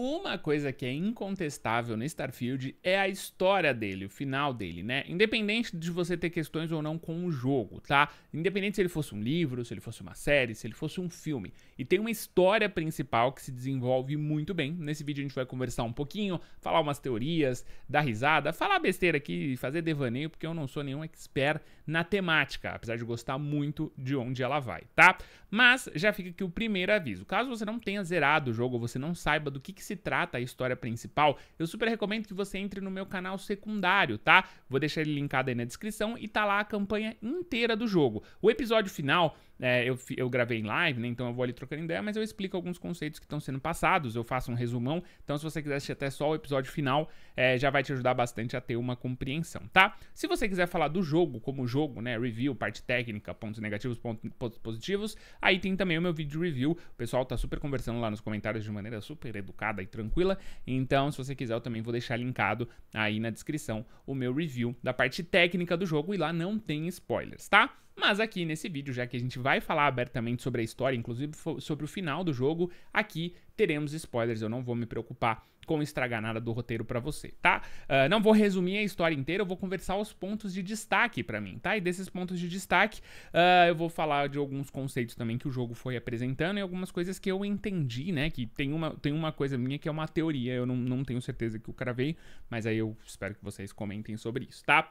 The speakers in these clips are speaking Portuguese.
Uma coisa que é incontestável no Starfield é a história dele, o final dele, né? Independente de você ter questões ou não com o jogo, tá? Independente se ele fosse um livro, se ele fosse uma série, se ele fosse um filme. E tem uma história principal que se desenvolve muito bem. Nesse vídeo a gente vai conversar um pouquinho, falar umas teorias, dar risada, falar besteira aqui, fazer devaneio, porque eu não sou nenhum expert na temática, apesar de gostar muito de onde ela vai, tá? Mas já fica aqui o primeiro aviso. Caso você não tenha zerado o jogo, ou você não saiba do que, que se trata a história principal, eu super recomendo que você entre no meu canal secundário, tá? Vou deixar ele linkado aí na descrição e tá lá a campanha inteira do jogo. O episódio final é, eu, eu gravei em live, né? Então eu vou ali trocando ideia, mas eu explico alguns conceitos que estão sendo passados, eu faço um resumão. Então, se você quiser assistir até só o episódio final, é, já vai te ajudar bastante a ter uma compreensão, tá? Se você quiser falar do jogo como jogo, né? Review, parte técnica, pontos negativos, pontos positivos, aí tem também o meu vídeo review. O pessoal tá super conversando lá nos comentários de maneira super educada e tranquila. Então, se você quiser, eu também vou deixar linkado aí na descrição o meu review da parte técnica do jogo e lá não tem spoilers, tá? Mas aqui nesse vídeo, já que a gente vai falar abertamente sobre a história, inclusive sobre o final do jogo, aqui teremos spoilers, eu não vou me preocupar com estragar nada do roteiro para você, tá? Uh, não vou resumir a história inteira, eu vou conversar os pontos de destaque para mim, tá? E desses pontos de destaque, uh, eu vou falar de alguns conceitos também que o jogo foi apresentando e algumas coisas que eu entendi, né? Que tem uma, tem uma coisa minha que é uma teoria, eu não, não tenho certeza que eu cravei, mas aí eu espero que vocês comentem sobre isso, tá?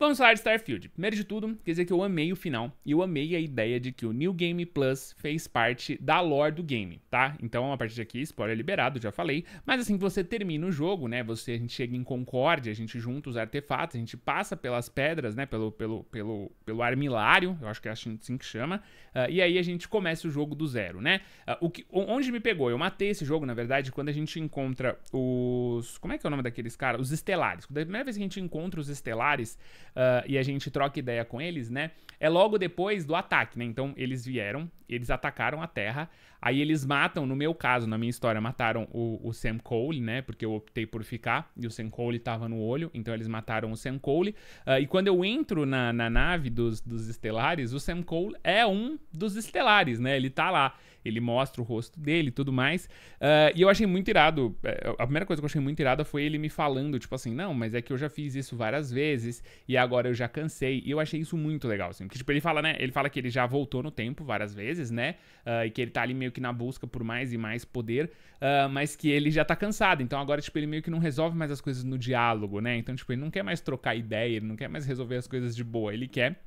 Vamos falar de Starfield. Primeiro de tudo, quer dizer que eu amei o final e eu amei a ideia de que o New Game Plus fez parte da lore do game, tá? Então, a partir daqui, spoiler liberado, já falei. Mas assim que você termina o jogo, né? Você, a gente chega em concórdia, a gente junta os artefatos, a gente passa pelas pedras, né? Pelo, pelo, pelo, pelo armilário, eu acho que é assim que chama. Uh, e aí a gente começa o jogo do zero, né? Uh, o que, onde me pegou? Eu matei esse jogo, na verdade, quando a gente encontra os. Como é que é o nome daqueles caras? Os estelares. Quando é a primeira vez que a gente encontra os estelares uh, e a gente troca ideia com eles, né? É logo depois do ataque, né? Então eles vieram, eles atacaram a Terra, aí eles matam, no meu caso, na minha história, mataram o, o Sam Cole, né? Porque eu optei por ficar e o Sam Cole tava no olho, então eles mataram o Sam Cole. Uh, e quando eu entro na, na nave dos, dos estelares, o Sam Cole é um dos estelares, né? Ele tá lá ele mostra o rosto dele e tudo mais. Uh, e eu achei muito irado. É, a primeira coisa que eu achei muito irada foi ele me falando, tipo assim, não, mas é que eu já fiz isso várias vezes e agora eu já cansei. E eu achei isso muito legal, assim. Porque, tipo, ele fala, né? Ele fala que ele já voltou no tempo várias vezes, né? Uh, e que ele tá ali meio que na busca por mais e mais poder, uh, mas que ele já tá cansado. Então agora, tipo, ele meio que não resolve mais as coisas no diálogo, né? Então, tipo, ele não quer mais trocar ideia, ele não quer mais resolver as coisas de boa. Ele quer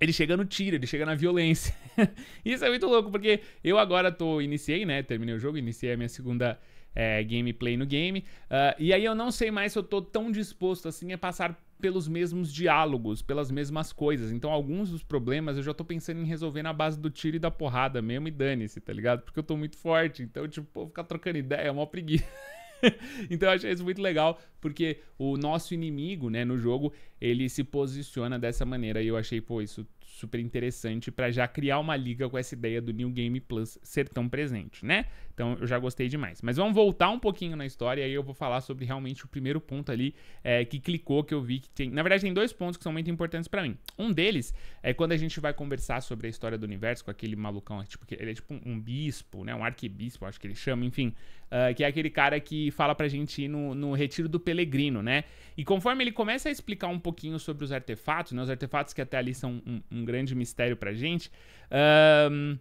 ele chega no tiro, ele chega na violência. Isso é muito louco, porque eu agora tô. Iniciei, né? Terminei o jogo, iniciei a minha segunda é, gameplay no game. Uh, e aí eu não sei mais se eu tô tão disposto assim a passar pelos mesmos diálogos, pelas mesmas coisas. Então, alguns dos problemas eu já tô pensando em resolver na base do tiro e da porrada mesmo e dane-se, tá ligado? Porque eu tô muito forte. Então, tipo, vou ficar trocando ideia, é uma preguiça. então eu achei isso muito legal, porque o nosso inimigo, né, no jogo, ele se posiciona dessa maneira e eu achei, pô, isso super interessante para já criar uma liga com essa ideia do New Game Plus ser tão presente, né? Então eu já gostei demais. Mas vamos voltar um pouquinho na história e aí eu vou falar sobre realmente o primeiro ponto ali é, que clicou, que eu vi que tem. Na verdade, tem dois pontos que são muito importantes para mim. Um deles é quando a gente vai conversar sobre a história do universo com aquele malucão, é tipo, ele é tipo um bispo, né? Um arquebispo, acho que ele chama, enfim. Uh, que é aquele cara que fala pra gente ir no, no retiro do Pelegrino, né? E conforme ele começa a explicar um pouquinho sobre os artefatos, né? Os artefatos que até ali são um, um um grande mistério pra gente. Um,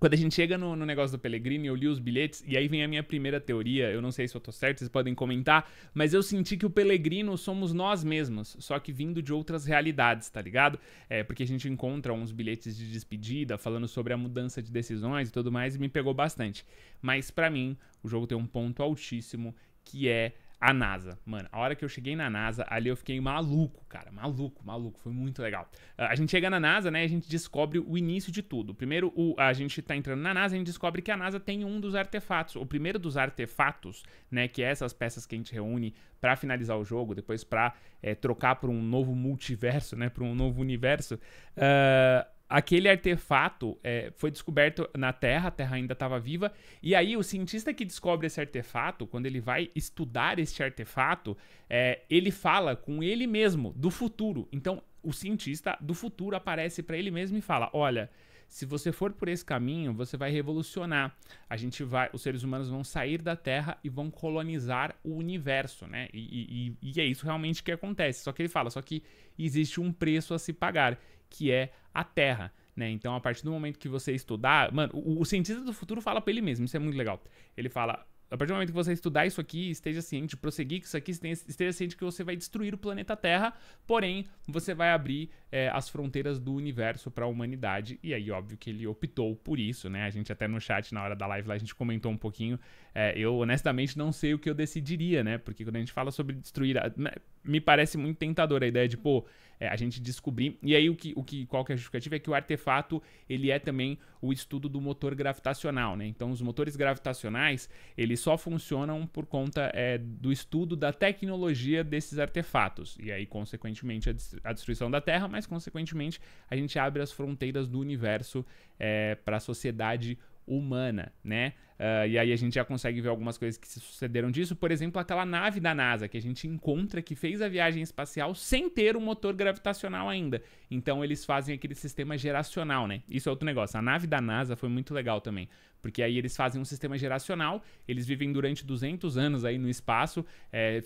quando a gente chega no, no, negócio do Pellegrini, eu li os bilhetes, e aí vem a minha primeira teoria. Eu não sei se eu tô certo, vocês podem comentar, mas eu senti que o Pellegrino somos nós mesmos, só que vindo de outras realidades, tá ligado? É, porque a gente encontra uns bilhetes de despedida falando sobre a mudança de decisões e tudo mais, e me pegou bastante. Mas para mim, o jogo tem um ponto altíssimo que é a NASA. Mano, a hora que eu cheguei na NASA, ali eu fiquei maluco, cara. Maluco, maluco. Foi muito legal. Ah, a gente chega na NASA, né? A gente descobre o início de tudo. Primeiro, o, a gente tá entrando na NASA, a gente descobre que a NASA tem um dos artefatos. O primeiro dos artefatos, né? Que é essas peças que a gente reúne para finalizar o jogo, depois para é, eh, trocar por um novo multiverso, né? Para um novo universo. Uh, Aquele artefato é, foi descoberto na Terra, a Terra ainda estava viva, e aí o cientista que descobre esse artefato, quando ele vai estudar esse artefato, é, ele fala com ele mesmo do futuro. Então, o cientista do futuro aparece para ele mesmo e fala: Olha, se você for por esse caminho, você vai revolucionar. A gente vai, os seres humanos vão sair da Terra e vão colonizar o universo, né? E, e, e é isso realmente que acontece. Só que ele fala, só que existe um preço a se pagar, que é a Terra. Né? Então, a partir do momento que você estudar. Mano, o, o cientista do futuro fala pra ele mesmo, isso é muito legal. Ele fala: a partir do momento que você estudar isso aqui, esteja ciente, prosseguir com isso aqui, esteja ciente que você vai destruir o planeta Terra, porém, você vai abrir é, as fronteiras do universo para a humanidade. E aí, óbvio que ele optou por isso, né? A gente até no chat, na hora da live lá, a gente comentou um pouquinho. É, eu, honestamente, não sei o que eu decidiria, né? Porque quando a gente fala sobre destruir. A... Né, me parece muito tentador a ideia de, pô, é, a gente descobrir. E aí, o que, o que, qual que é a justificativa? É que o artefato, ele é também o estudo do motor gravitacional, né? Então, os motores gravitacionais, eles só funcionam por conta é, do estudo da tecnologia desses artefatos. E aí, consequentemente, a, destruição da Terra, mas, consequentemente, a gente abre as fronteiras do universo é, para a sociedade humana, né? Uh, e aí a gente já consegue ver algumas coisas que se sucederam disso. Por exemplo, aquela nave da NASA que a gente encontra que fez a viagem espacial sem ter o um motor gravitacional ainda. Então eles fazem aquele sistema geracional, né? Isso é outro negócio. A nave da NASA foi muito legal também porque aí eles fazem um sistema geracional, eles vivem durante 200 anos aí no espaço, é,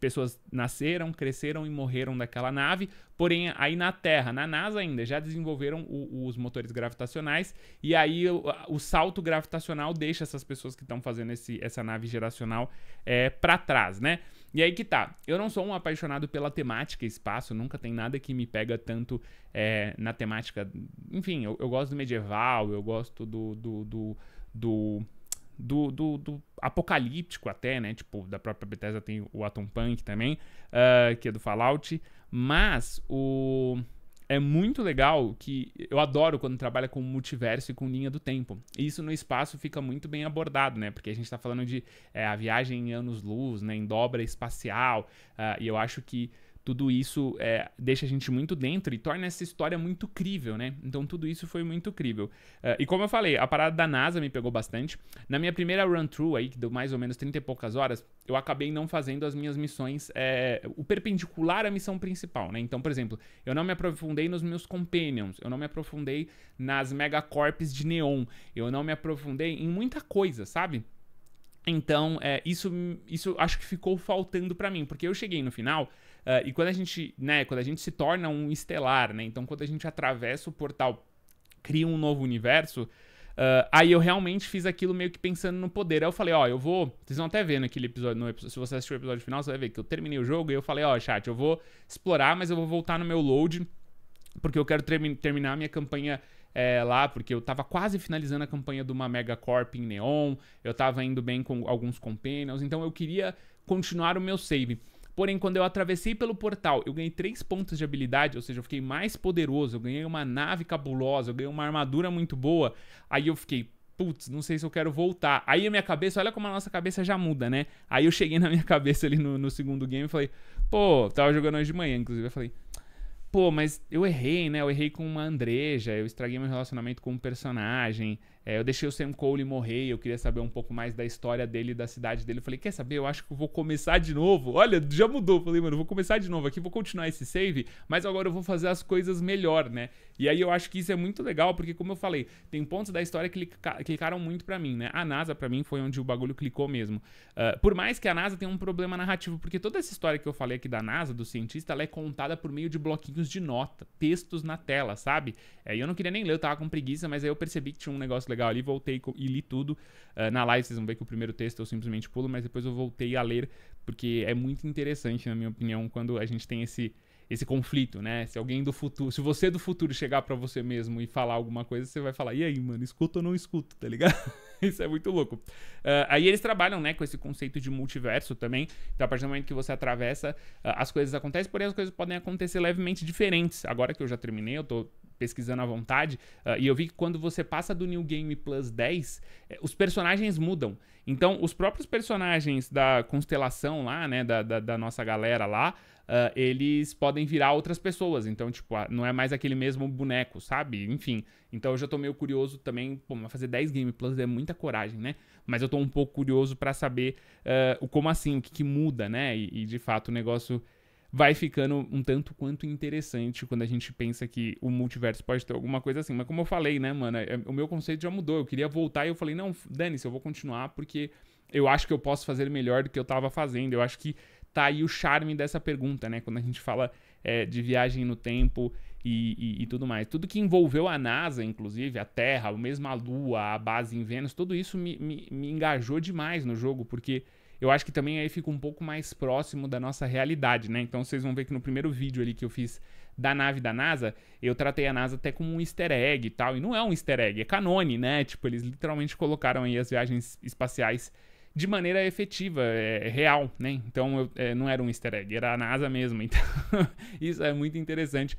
pessoas nasceram, cresceram e morreram daquela nave, porém aí na Terra, na NASA ainda, já desenvolveram o, os motores gravitacionais e aí o, o, salto gravitacional deixa essas pessoas que estão fazendo esse, essa nave geracional é, para trás, né? E aí que tá. Eu não sou um apaixonado pela temática espaço, nunca tem nada que me pega tanto é, na temática. Enfim, eu, eu, gosto do medieval, eu gosto do, do, do, do do, do, do, apocalíptico até, né? Tipo, da própria Bethesda tem o Atom Punk também, uh, que é do Fallout. Mas o é muito legal que eu adoro quando trabalha com multiverso e com linha do tempo. E isso no espaço fica muito bem abordado, né? Porque a gente está falando de é, a viagem em anos-luz, né? Em dobra espacial. Uh, e eu acho que tudo isso é, deixa a gente muito dentro e torna essa história muito crível, né? Então tudo isso foi muito crível. Uh, e como eu falei, a parada da NASA me pegou bastante. Na minha primeira run-through aí, que deu mais ou menos 30 e poucas horas, eu acabei não fazendo as minhas missões, é, o perpendicular à missão principal, né? Então, por exemplo, eu não me aprofundei nos meus companions, eu não me aprofundei nas megacorps de neon, eu não me aprofundei em muita coisa, sabe? Então, é, isso, isso acho que ficou faltando para mim, porque eu cheguei no final uh, e quando a gente, né, quando a gente se torna um estelar, né, então quando a gente atravessa o portal, cria um novo universo, uh, aí eu realmente fiz aquilo meio que pensando no poder. Aí eu falei, ó, eu vou, vocês vão até ver naquele episódio, no episódio, se você assistiu o episódio final, você vai ver que eu terminei o jogo e eu falei, ó, chat, eu vou explorar, mas eu vou voltar no meu load, porque eu quero ter terminar a minha campanha é, lá, porque eu tava quase finalizando a campanha de uma Megacorp em Neon, eu tava indo bem com alguns companions, então eu queria continuar o meu save. Porém, quando eu atravessei pelo portal, eu ganhei 3 pontos de habilidade, ou seja, eu fiquei mais poderoso, eu ganhei uma nave cabulosa, eu ganhei uma armadura muito boa. Aí eu fiquei, putz, não sei se eu quero voltar. Aí a minha cabeça, olha como a nossa cabeça já muda, né? Aí eu cheguei na minha cabeça ali no, no segundo game e falei, pô, tava jogando hoje de manhã, inclusive. Eu falei, pô, mas eu errei, né? Eu errei com uma Andreja, eu estraguei meu relacionamento com um personagem, é, eu deixei o Sam Cole morrer, eu queria saber um pouco mais da história dele, da cidade dele. Eu falei, quer saber? Eu acho que eu vou começar de novo. Olha, já mudou. Eu falei, mano, eu vou começar de novo aqui, vou continuar esse save, mas agora eu vou fazer as coisas melhor, né? E aí eu acho que isso é muito legal, porque como eu falei, tem pontos da história que clicaram muito para mim, né? A NASA, para mim, foi onde o bagulho clicou mesmo. Uh, por mais que a NASA tenha um problema narrativo, porque toda essa história que eu falei aqui da NASA, do cientista, ela é contada por meio de bloquinhos de nota, textos na tela, sabe? É, eu não queria nem ler, eu tava com preguiça, mas aí eu percebi que tinha um negócio legal legal ali, voltei e li tudo. Uh, na live vocês vão ver que o primeiro texto eu simplesmente pulo, mas depois eu voltei a ler, porque é muito interessante, na minha opinião, quando a gente tem esse, esse conflito, né? Se alguém do futuro, se você do futuro chegar para você mesmo e falar alguma coisa, você vai falar: "E aí, mano, escuta ou não escuta?", tá ligado? Isso é muito louco. Uh, aí eles trabalham, né, com esse conceito de multiverso também. Então, a partir do momento que você atravessa, uh, as coisas acontecem, porém as coisas podem acontecer levemente diferentes. Agora que eu já terminei, eu tô pesquisando à vontade, uh, e eu vi que quando você passa do New Game Plus 10, eh, os personagens mudam. Então, os próprios personagens da constelação lá, né, da, da, da nossa galera lá, uh, eles podem virar outras pessoas. Então, tipo, ah, não é mais aquele mesmo boneco, sabe? Enfim. Então, eu já tô meio curioso também. Pô, mas fazer 10 Game Plus é muita coragem, né? Mas eu tô um pouco curioso para saber o como assim, o que, que muda, né? E, e, de fato, o negócio vai ficando um tanto quanto interessante quando a gente pensa que o multiverso pode ter alguma coisa assim. Mas como eu falei, né, mano, é, o meu conceito já mudou. Eu queria voltar e eu falei, não, dane-se, eu vou continuar porque eu acho que eu posso fazer melhor do que eu estava fazendo. Eu acho que tá aí o charme dessa pergunta, né? Quando a gente fala é, de viagem no tempo e, e, e, tudo mais. Tudo que envolveu a NASA, inclusive, a Terra, mesmo a Lua, a base em Vênus, tudo isso me, me, me engajou demais no jogo, porque eu acho que também aí fica um pouco mais próximo da nossa realidade, né? Então vocês vão ver que no primeiro vídeo ali que eu fiz da nave da NASA, eu tratei a NASA até como um easter egg e tal, e não é um easter egg, é canone, né? Tipo, eles literalmente colocaram aí as viagens espaciais de maneira efetiva, é, real, né? Então eu, é, não era um easter egg, era a NASA mesmo. Então isso é muito interessante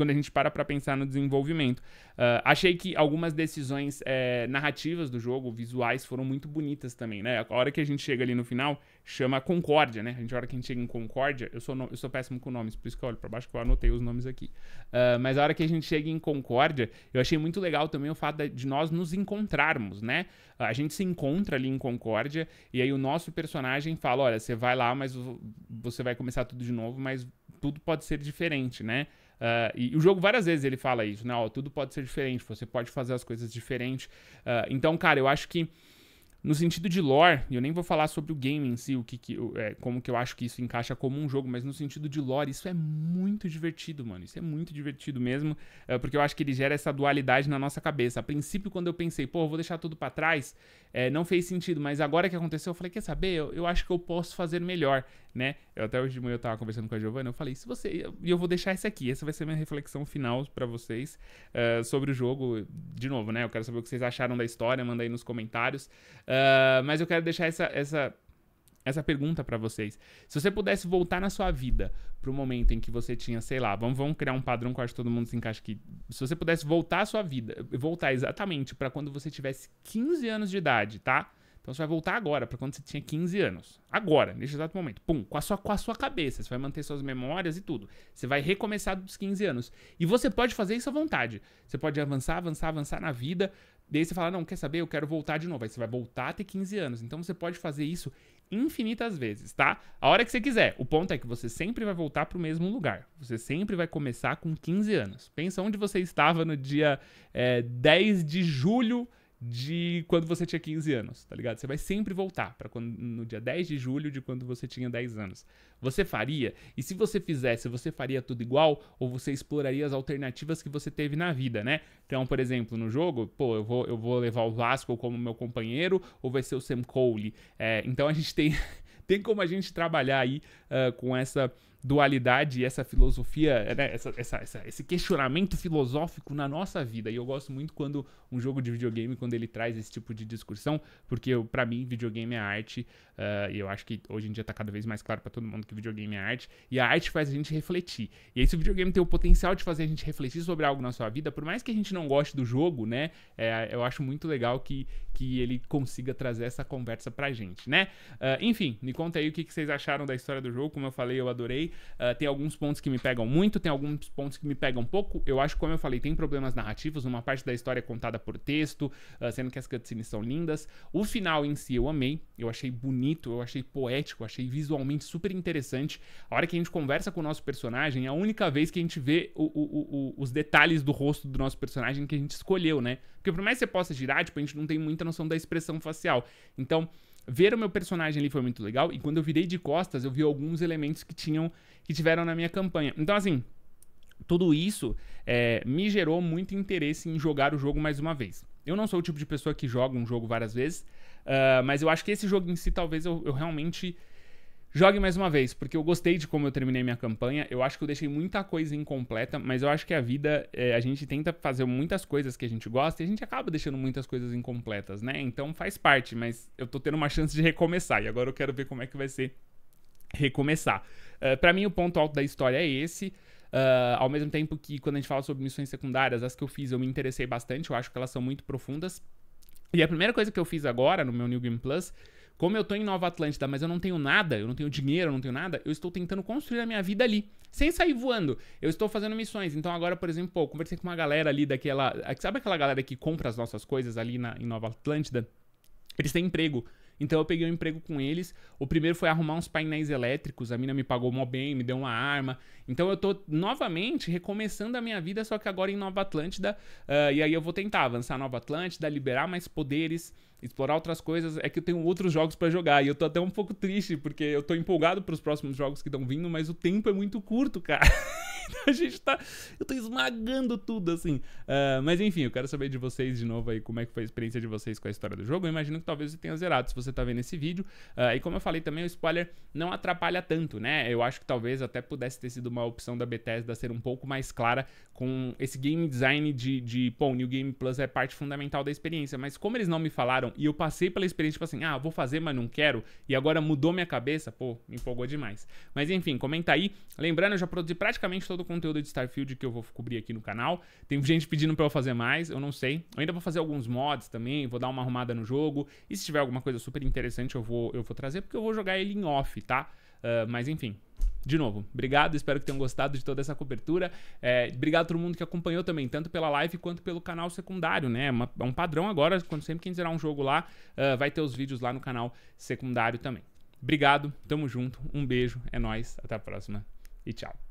quando a gente para para pensar no desenvolvimento. Uh, achei que algumas decisões é, narrativas do jogo, visuais, foram muito bonitas também, né? A hora que a gente chega ali no final, chama Concórdia, né? A, gente, a hora que a gente chega em Concórdia, eu sou, no, eu sou péssimo com nomes, por isso que eu olho pra baixo que eu anotei os nomes aqui. Uh, mas a hora que a gente chega em Concórdia, eu achei muito legal também o fato de nós nos encontrarmos, né? Ah, a gente se encontra ali em Concórdia, e aí o nosso personagem fala: olha, você vai lá, mas você vai começar tudo de novo, mas tudo pode ser diferente, né? Uh, ah, e, e, o jogo várias vezes ele fala isso, né? Ó, tudo pode ser diferente, você pode fazer as coisas diferentes. Uh, ah, então, cara, eu acho que no sentido de lore, eu nem vou falar sobre o game em si, o que, que é, como que eu acho que isso encaixa como um jogo, mas no sentido de lore, isso é muito divertido, mano. Isso é muito divertido mesmo, ah, porque eu acho que ele gera essa dualidade na nossa cabeça. A princípio, quando eu pensei, pô, eu vou deixar tudo para trás, é, não fez sentido, mas agora que aconteceu, eu falei, quer saber? Eu, eu acho que eu posso fazer melhor né? Eu até hoje de manhã eu tava conversando com a Giovana, eu falei, se você. E eu, eu, vou deixar esse aqui, essa vai ser minha reflexão final para vocês uh, sobre o jogo. De novo, né? Eu quero saber o que vocês acharam da história, manda aí nos comentários. Uh, mas eu quero deixar essa, essa essa pergunta para vocês. Se você pudesse voltar na sua vida pro momento em que você tinha, sei lá, vamos, vamos criar um padrão que eu acho que todo mundo se encaixa aqui. Se você pudesse voltar a sua vida, voltar exatamente para quando você tivesse 15 anos de idade, tá? Então você vai voltar agora, para quando você tinha 15 anos. Agora, neste exato momento. Pum, com a, sua, com a sua cabeça. Você vai manter suas memórias e tudo. Você vai recomeçar dos 15 anos. E você pode fazer isso à vontade. Você pode avançar, avançar, avançar na vida. Daí você fala, não, quer saber? Eu quero voltar de novo. Aí você vai voltar a ter 15 anos. Então você pode fazer isso infinitas vezes, tá? A hora que você quiser. O ponto é que você sempre vai voltar para o mesmo lugar. Você sempre vai começar com 15 anos. Pensa onde você estava no dia é, eh, 10 de julho de quando você tinha 15 anos, tá ligado? Você vai sempre voltar para no dia 10 de julho de quando você tinha 10 anos. Você faria? E se você fizesse, você faria tudo igual ou você exploraria as alternativas que você teve na vida, né? Então, por exemplo, no jogo, pô, eu vou, eu vou levar o Vasco como meu companheiro ou vai ser o Sam Cole? É, então a gente tem, tem como a gente trabalhar aí uh, com essa dualidade e essa filosofia, né? essa, essa, essa, esse questionamento filosófico na nossa vida. E eu gosto muito quando um jogo de videogame, quando ele traz esse tipo de discussão, porque para mim videogame é arte, uh, e eu acho que hoje em dia tá cada vez mais claro para todo mundo que videogame é arte, e a arte faz a gente refletir. E aí se o videogame tem o potencial de fazer a gente refletir sobre algo na sua vida, por mais que a gente não goste do jogo, né, é, eu acho muito legal que, que ele consiga trazer essa conversa pra gente, né? Uh, enfim, me conta aí o que, que vocês acharam da história do jogo, como eu falei, eu adorei, Uh, tem alguns pontos que me pegam muito, tem alguns pontos que me pegam pouco. Eu acho, como eu falei, tem problemas narrativos. Uma parte da história é contada por texto, uh, sendo que as cutscenes são lindas. O final em si eu amei. Eu achei bonito, eu achei poético, achei visualmente super interessante. A hora que a gente conversa com o nosso personagem, é a única vez que a gente vê o, o, o, os detalhes do rosto do nosso personagem que a gente escolheu, né? Porque por mais que você possa girar, tipo, a gente não tem muita noção da expressão facial. Então, ver o meu personagem ali foi muito legal. E quando eu virei de costas, eu vi alguns elementos que tinham que tiveram na minha campanha. Então, assim, tudo isso é, me gerou muito interesse em jogar o jogo mais uma vez. Eu não sou o tipo de pessoa que joga um jogo várias vezes, uh, mas eu acho que esse jogo em si talvez eu, eu realmente Jogue mais uma vez, porque eu gostei de como eu terminei minha campanha. Eu acho que eu deixei muita coisa incompleta, mas eu acho que a vida, é, a gente tenta fazer muitas coisas que a gente gosta e a gente acaba deixando muitas coisas incompletas, né? Então faz parte, mas eu tô tendo uma chance de recomeçar e agora eu quero ver como é que vai ser recomeçar. Uh, é, para mim, o ponto alto da história é esse. Uh, ao mesmo tempo que, quando a gente fala sobre missões secundárias, as que eu fiz eu me interessei bastante, eu acho que elas são muito profundas. E a primeira coisa que eu fiz agora no meu New Game Plus como eu tô em Nova Atlântida, mas eu não tenho nada, eu não tenho dinheiro, eu não tenho nada, eu estou tentando construir a minha vida ali, sem sair voando. Eu estou fazendo missões. Então agora, por exemplo, pô, eu conversei com uma galera ali daquela. Sabe aquela galera que compra as nossas coisas ali na, em Nova Atlântida? Eles têm emprego. Então eu peguei um emprego com eles. O primeiro foi arrumar uns painéis elétricos, a mina me pagou mó bem, me deu uma arma. Então eu tô novamente recomeçando a minha vida, só que agora em Nova Atlântida. Uh, e aí eu vou tentar avançar Nova Atlântida, liberar mais poderes explorar outras coisas, é que eu tenho outros jogos para jogar. E eu tô até um pouco triste, porque eu tô empolgado pros próximos jogos que estão vindo, mas o tempo é muito curto, cara. a gente tá. Eu tô esmagando tudo, assim. Uh, mas enfim, eu quero saber de vocês de novo aí como é que foi a experiência de vocês com a história do jogo. Eu imagino que talvez você tenha zerado se você tá vendo esse vídeo. Uh, e como eu falei também, o spoiler não atrapalha tanto, né? Eu acho que talvez até pudesse ter sido uma opção da Bethesda ser um pouco mais clara com esse game design de, de pô, New Game Plus é parte fundamental da experiência. Mas como eles não me falaram e eu passei pela experiência, tipo assim, ah, vou fazer, mas não quero, e agora mudou minha cabeça, pô, me empolgou demais. Mas enfim, comenta aí. Lembrando, eu já produzi praticamente todo o conteúdo de Starfield que eu vou cobrir aqui no canal. Tem gente pedindo para eu fazer mais, eu não sei. Eu ainda vou fazer alguns mods também, vou dar uma arrumada no jogo. E se tiver alguma coisa super interessante, eu vou, eu vou trazer, porque eu vou jogar ele em off, tá? Uh, mas enfim, de novo, obrigado, espero que tenham gostado de toda essa cobertura. É, obrigado a todo mundo que acompanhou também, tanto pela live quanto pelo canal secundário, né? É, uma, é um padrão agora, quando sempre quem zerar um jogo lá, uh, vai ter os vídeos lá no canal secundário também. Obrigado, tamo junto, um beijo, é nós, até a próxima e tchau.